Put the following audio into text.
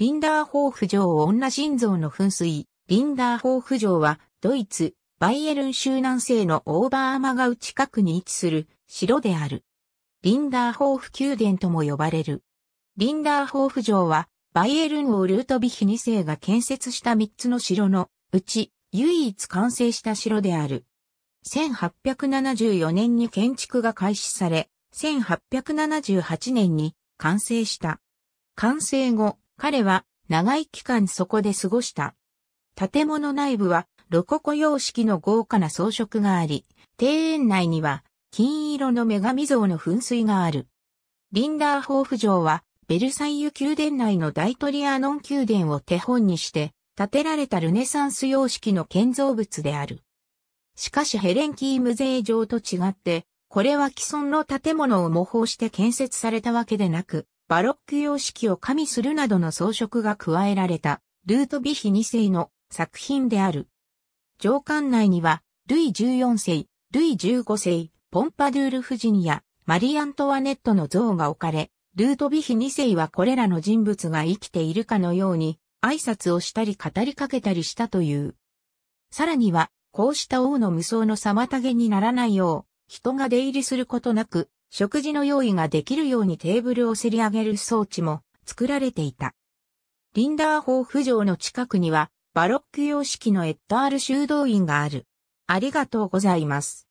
リンダーホーフ城女心臓の噴水。リンダーホーフ城は、ドイツ、バイエルン州南西のオーバーアマガウ近くに位置する城である。リンダーホーフ宮殿とも呼ばれる。リンダーホーフ城は、バイエルンをルートビヒ2世が建設した3つの城のうち、唯一完成した城である。1874年に建築が開始され、1878年に完成した。完成後、彼は長い期間そこで過ごした。建物内部はロココ様式の豪華な装飾があり、庭園内には金色の女神像の噴水がある。リンダーホーフ城はベルサイユ宮殿内の大トリアノン宮殿を手本にして建てられたルネサンス様式の建造物である。しかしヘレンキーム税城と違って、これは既存の建物を模倣して建設されたわけでなく、バロック様式を加味するなどの装飾が加えられた、ルートビヒ2世の作品である。上官内には、ルイ14世、ルイ15世、ポンパドゥール夫人やマリアントワネットの像が置かれ、ルートビヒ2世はこれらの人物が生きているかのように、挨拶をしたり語りかけたりしたという。さらには、こうした王の無双の妨げにならないよう、人が出入りすることなく、食事の用意ができるようにテーブルをせり上げる装置も作られていた。リンダーホーフ城の近くには、バロック様式のエッタール修道院がある。ありがとうございます。